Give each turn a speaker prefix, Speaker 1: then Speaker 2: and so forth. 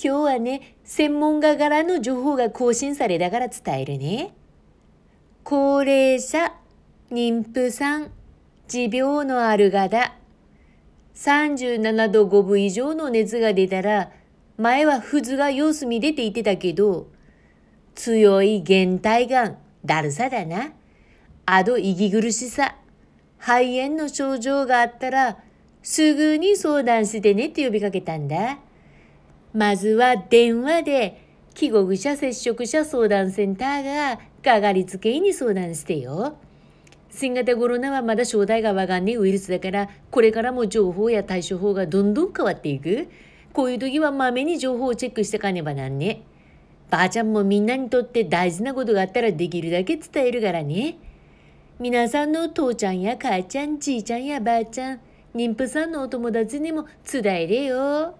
Speaker 1: 今日はね、専門家からの情報が更新されたから伝えるね。高齢者、妊婦さん、持病のある方、37度5分以上の熱が出たら、前はふずが様子見出ていてたけど、強い原体感、だるさだな。あと息苦しさ、肺炎の症状があったら、すぐに相談してねって呼びかけたんだ。まずは電話で帰国者接触者相談センターがかかりつけ医に相談してよ。新型コロナはまだ正体がわかんないウイルスだからこれからも情報や対処法がどんどん変わっていく。こういう時はまめに情報をチェックしてかねばなんね。ばあちゃんもみんなにとって大事なことがあったらできるだけ伝えるからね。皆さんの父ちゃんや母ちゃん、じいちゃんやばあちゃん、妊婦さんのお友達にも伝えれよ。